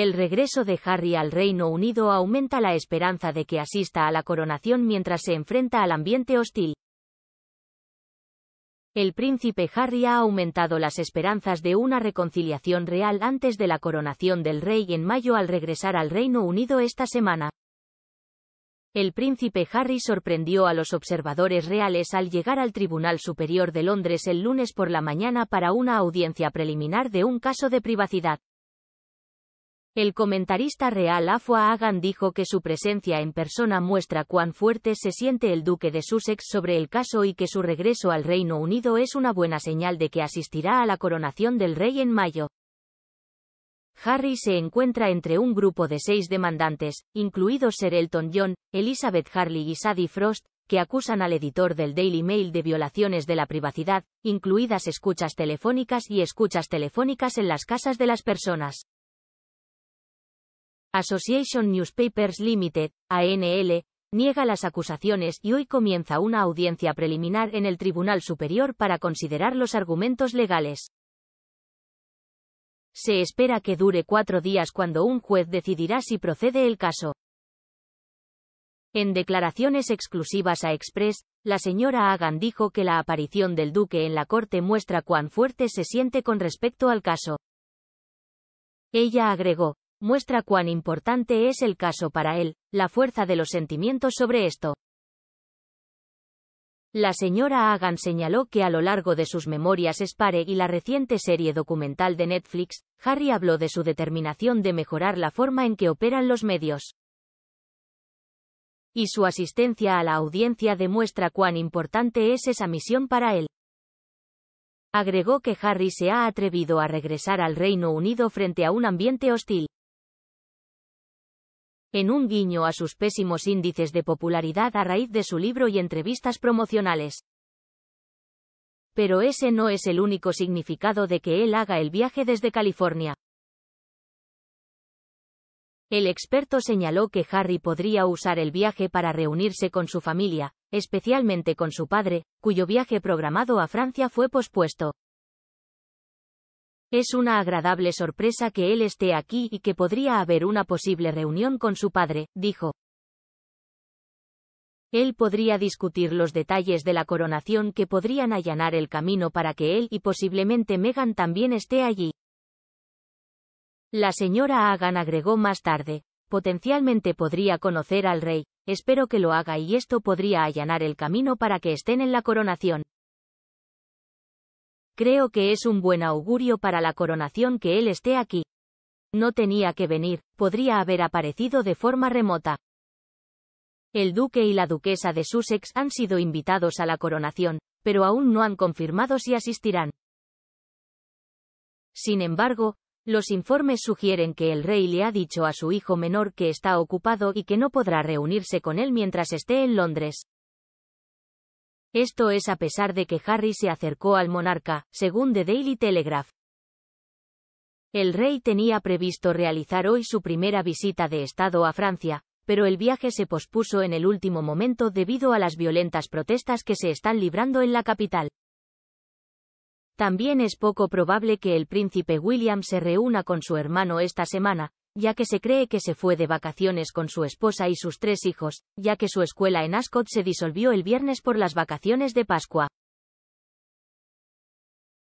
El regreso de Harry al Reino Unido aumenta la esperanza de que asista a la coronación mientras se enfrenta al ambiente hostil. El príncipe Harry ha aumentado las esperanzas de una reconciliación real antes de la coronación del rey en mayo al regresar al Reino Unido esta semana. El príncipe Harry sorprendió a los observadores reales al llegar al Tribunal Superior de Londres el lunes por la mañana para una audiencia preliminar de un caso de privacidad. El comentarista real Afua Hagan dijo que su presencia en persona muestra cuán fuerte se siente el duque de Sussex sobre el caso y que su regreso al Reino Unido es una buena señal de que asistirá a la coronación del rey en mayo. Harry se encuentra entre un grupo de seis demandantes, incluidos Ser Elton John, Elizabeth Harley y Sadie Frost, que acusan al editor del Daily Mail de violaciones de la privacidad, incluidas escuchas telefónicas y escuchas telefónicas en las casas de las personas. Association Newspapers Limited, ANL, niega las acusaciones y hoy comienza una audiencia preliminar en el Tribunal Superior para considerar los argumentos legales. Se espera que dure cuatro días cuando un juez decidirá si procede el caso. En declaraciones exclusivas a Express, la señora Hagan dijo que la aparición del duque en la corte muestra cuán fuerte se siente con respecto al caso. Ella agregó, muestra cuán importante es el caso para él, la fuerza de los sentimientos sobre esto. La señora Hagan señaló que a lo largo de sus memorias Spare y la reciente serie documental de Netflix, Harry habló de su determinación de mejorar la forma en que operan los medios. Y su asistencia a la audiencia demuestra cuán importante es esa misión para él. Agregó que Harry se ha atrevido a regresar al Reino Unido frente a un ambiente hostil en un guiño a sus pésimos índices de popularidad a raíz de su libro y entrevistas promocionales. Pero ese no es el único significado de que él haga el viaje desde California. El experto señaló que Harry podría usar el viaje para reunirse con su familia, especialmente con su padre, cuyo viaje programado a Francia fue pospuesto. Es una agradable sorpresa que él esté aquí y que podría haber una posible reunión con su padre, dijo. Él podría discutir los detalles de la coronación que podrían allanar el camino para que él y posiblemente Megan también esté allí. La señora Hagan agregó más tarde, potencialmente podría conocer al rey, espero que lo haga y esto podría allanar el camino para que estén en la coronación. Creo que es un buen augurio para la coronación que él esté aquí. No tenía que venir, podría haber aparecido de forma remota. El duque y la duquesa de Sussex han sido invitados a la coronación, pero aún no han confirmado si asistirán. Sin embargo, los informes sugieren que el rey le ha dicho a su hijo menor que está ocupado y que no podrá reunirse con él mientras esté en Londres. Esto es a pesar de que Harry se acercó al monarca, según The Daily Telegraph. El rey tenía previsto realizar hoy su primera visita de Estado a Francia, pero el viaje se pospuso en el último momento debido a las violentas protestas que se están librando en la capital. También es poco probable que el príncipe William se reúna con su hermano esta semana, ya que se cree que se fue de vacaciones con su esposa y sus tres hijos, ya que su escuela en Ascot se disolvió el viernes por las vacaciones de Pascua.